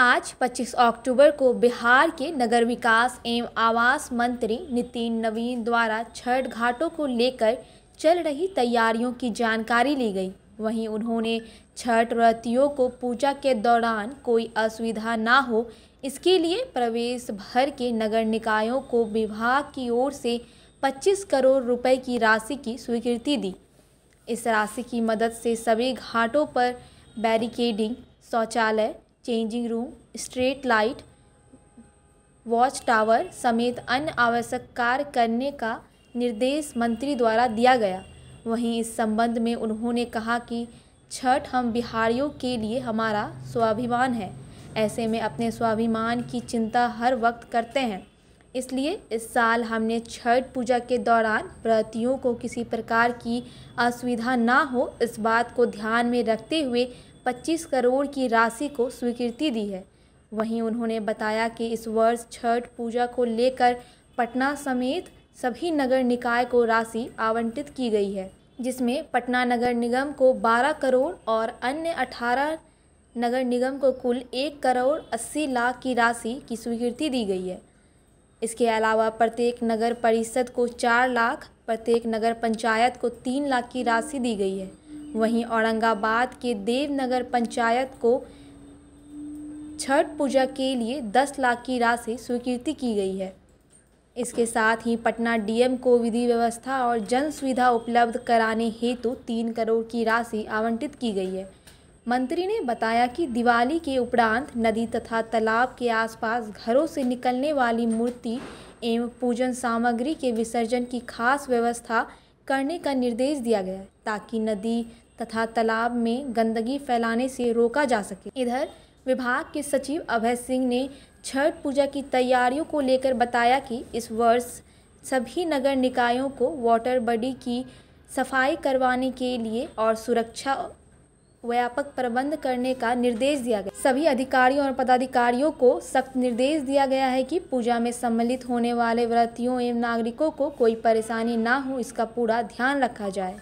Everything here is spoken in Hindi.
आज 25 अक्टूबर को बिहार के नगर विकास एवं आवास मंत्री नितिन नवीन द्वारा छठ घाटों को लेकर चल रही तैयारियों की जानकारी ली गई वहीं उन्होंने छठ व्रतियों को पूजा के दौरान कोई असुविधा ना हो इसके लिए प्रवेश भर के नगर निकायों को विभाग की ओर से 25 करोड़ रुपए की राशि की स्वीकृति दी इस राशि की मदद से सभी घाटों पर बैरिकेडिंग शौचालय changing room street light watch tower समेत अन्य आवश्यक कार्य करने का निर्देश मंत्री द्वारा दिया गया वहीं इस संबंध में उन्होंने कहा कि छठ हम बिहारियों के लिए हमारा स्वाभिमान है ऐसे में अपने स्वाभिमान की चिंता हर वक्त करते हैं इसलिए इस साल हमने छठ पूजा के दौरान व्रतियों को किसी प्रकार की असुविधा ना हो इस बात को ध्यान में रखते हुए 25 करोड़ की राशि को स्वीकृति दी है वहीं उन्होंने बताया कि इस वर्ष छठ पूजा को लेकर पटना समेत सभी नगर निकाय को राशि आवंटित की गई है जिसमें पटना नगर निगम को 12 करोड़ और अन्य 18 नगर निगम को कुल 1 करोड़ 80 लाख की राशि की स्वीकृति दी गई है इसके अलावा प्रत्येक नगर परिषद को 4 लाख प्रत्येक नगर पंचायत को 3 लाख की राशि दी गई है वहीं औरंगाबाद के देवनगर पंचायत को छठ पूजा के लिए 10 लाख की राशि स्वीकृति की गई है इसके साथ ही पटना डीएम को विधि व्यवस्था और जन सुविधा उपलब्ध कराने हेतु तीन करोड़ की राशि आवंटित की गई है मंत्री ने बताया कि दिवाली के उपरांत नदी तथा तालाब के आसपास घरों से निकलने वाली मूर्ति एवं पूजन सामग्री के विसर्जन की खास व्यवस्था करने का निर्देश दिया गया ताकि नदी तथा तालाब में गंदगी फैलाने से रोका जा सके इधर विभाग के सचिव अभय सिंह ने छठ पूजा की तैयारियों को लेकर बताया कि इस वर्ष सभी नगर निकायों को वाटर बॉडी की सफाई करवाने के लिए और सुरक्षा व्यापक प्रबंध करने का निर्देश दिया गया सभी अधिकारियों और पदाधिकारियों को सख्त निर्देश दिया गया है कि पूजा में सम्मिलित होने वाले व्रतियों एवं नागरिकों को कोई परेशानी ना हो इसका पूरा ध्यान रखा जाए